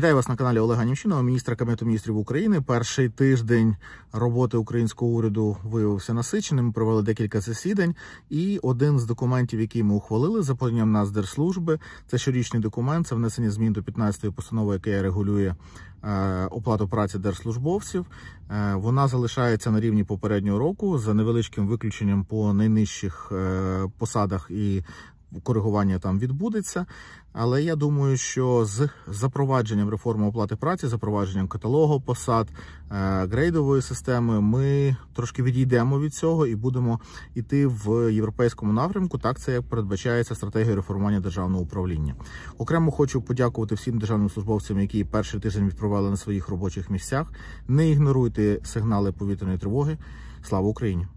Вітаю вас на каналі Олега Німчинова, міністра Кабінету міністрів України. Перший тиждень роботи українського уряду виявився насиченим. Ми провели декілька засідань, і один з документів, який ми ухвалили за поданням нас держслужби, це щорічний документ, це внесення змін до 15-ї постанови, яка регулює е, оплату праці держслужбовців. Е, вона залишається на рівні попереднього року за невеличким виключенням по найнижчих е, посадах і коригування там відбудеться. Але я думаю, що з запровадженням реформи оплати праці, запровадженням каталогу посад е, грейдової системи, ми трошки відійдемо від цього і будемо йти в європейському напрямку. Так це як передбачається стратегія реформування державного управління. Окремо хочу подякувати всім державним службовцям, які перший тиждень відпровели на своїх робочих місцях. Не ігноруйте сигнали повітряної тривоги. Слава Україні!